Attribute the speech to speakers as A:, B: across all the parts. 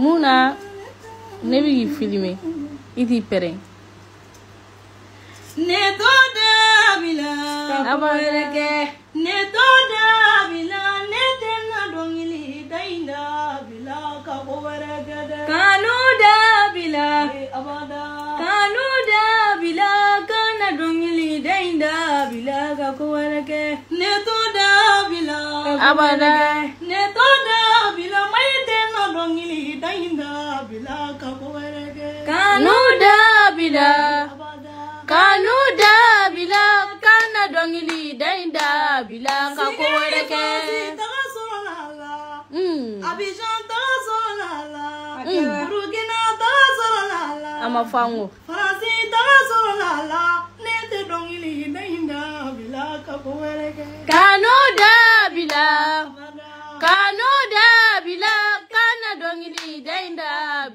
A: Muna nevi ne idipere. k'i filime i t'i pɛrɛn. ne t'o dabila ka ko wɛrɛ kɛ ne t'o dabila ne tɛna dɔnkilida in Kanu da ko wɛrɛ kɛ kanu da kanu kana dongili da ina ka ko ne t'o dabila ka Kanuda bila, kanuda bila, kana dɔnkili da in da bila ka ko wɛrɛ kɛ. a ma fɔ an kɔ. Faransi taga sɔrɔ la la, ne tɛ dɔnkili da bila ka ko wɛrɛ kɛ. Kanu.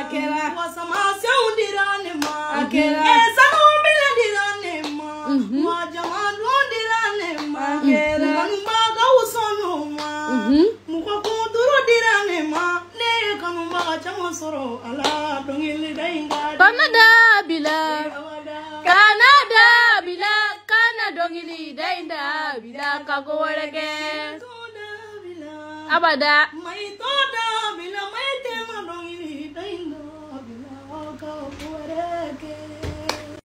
A: akela wasama sewu dira ne ma akela mhm. mhm. abada.